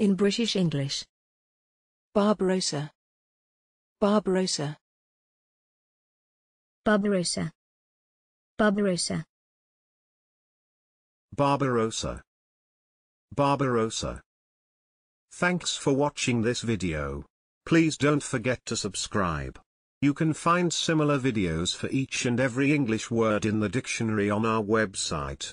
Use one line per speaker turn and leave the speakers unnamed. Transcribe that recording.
in British English. Barbarossa. Barbarossa. Barbarossa. Barbarossa.
Barbarossa. Barbarossa. Thanks for watching this video. Please don't forget to subscribe. You can find similar videos for each and every English word in the dictionary on our website.